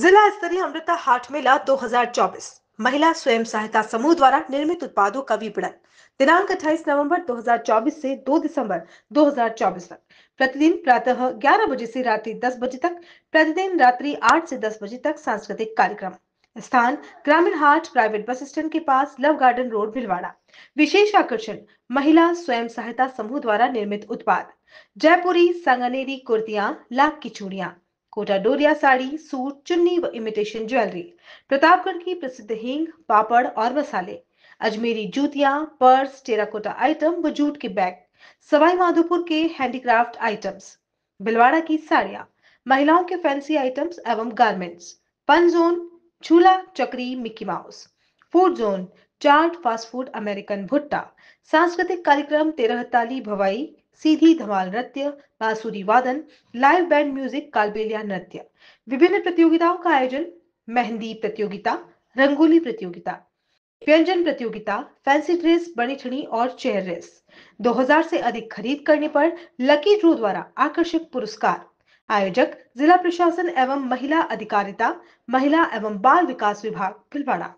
जिला स्तरीय अमृता हाट मेला 2024 महिला स्वयं सहायता समूह द्वारा निर्मित उत्पादों का विपणन दिनांक 28 नवंबर 2024 से 2 दिसंबर 2024 तक प्रतिदिन प्रातः 11 बजे से रात्रि 10 बजे तक प्रतिदिन रात्रि 8 से 10 बजे तक सांस्कृतिक कार्यक्रम स्थान ग्रामीण हाट प्राइवेट बस स्टैंड के पास लव गार्डन रोड भिलवाड़ा विशेष आकर्षण महिला स्वयं सहायता समूह द्वारा निर्मित उत्पाद जयपुरी संगनेरी कुर्तियां लाख की चूड़ियां कोटा डोरिया साड़ी सूट चुन्नी व इमिटेशन ज्वेलरी प्रतापगढ़ की प्रसिद्ध हिंग पापड़ और मसाले अजमेरी जूतियां पर्स टेराकोटा आइटम व जूट के बैग सवाई माधोपुर के हैंडीक्राफ्ट आइटम्स भिलवाड़ा की साड़ियां महिलाओं के फैंसी आइटम्स एवं गारमेंट्स पन जोन छूला चक्री Mickey Mouse food zone chaat fast food American भुट्टा सांस्कृतिक कार्यक्रम तेरहताली भवाई सीधी धमाल नृत्य बांसुरी वादन लाइव बैंड म्यूजिक कालबेलिया नृत्य विभिन्न प्रतियोगिताओं का आयोजन मेहंदी प्रतियोगिता रंगोली प्रतियोगिता व्यंजन प्रतियोगिता फैंसी ड्रेस बड़ी छड़ी और चेयर रेस 2000 से अधिक खरीद करने पर लकी ड्रू द्वारा आकर्षक पुरस्कार आयोजक जिला प्रशासन एवं महिला अधिकारिता महिला एवं बाल विकास विभाग भिलवाड़ा